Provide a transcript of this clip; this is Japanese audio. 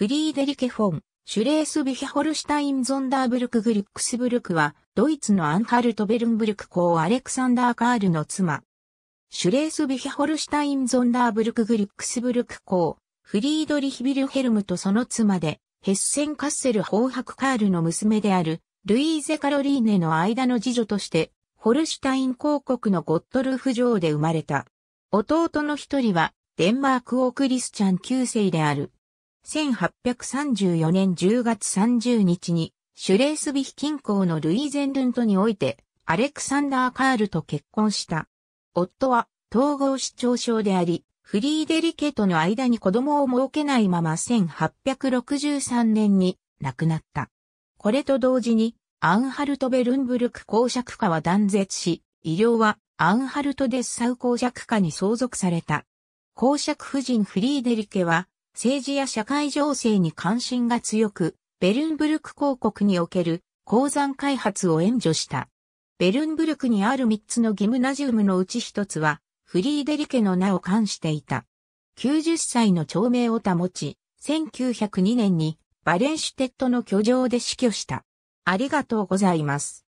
フリーデリケ・フォン、シュレースビヒャホルシュタイン・ゾンダーブルク・グリックスブルクは、ドイツのアンハルト・ベルンブルク公アレクサンダー・カールの妻。シュレースビヒャホルシュタイン・ゾンダーブルク・グリックスブルク公、フリードリヒ・ビルヘルムとその妻で、ヘッセン・カッセル・ホーハク・カールの娘である、ルイーゼ・カロリーネの間の次女として、ホルシュタイン公国のゴットルフ城で生まれた。弟の一人は、デンマーク王クリスチャン9世である。1834年10月30日に、シュレースビヒ近郊のルイーゼンルントにおいて、アレクサンダー・カールと結婚した。夫は統合失調症であり、フリーデリケとの間に子供を設けないまま1863年に亡くなった。これと同時に、アンハルト・ベルンブルク公爵家は断絶し、医療はアンハルト・デッサウ公爵家に相続された。公爵夫人フリーデリケは、政治や社会情勢に関心が強く、ベルンブルク公国における鉱山開発を援助した。ベルンブルクにある3つのギムナジウムのうち1つは、フリーデリケの名を冠していた。90歳の長命を保ち、1902年にバレンシュテットの居城で死去した。ありがとうございます。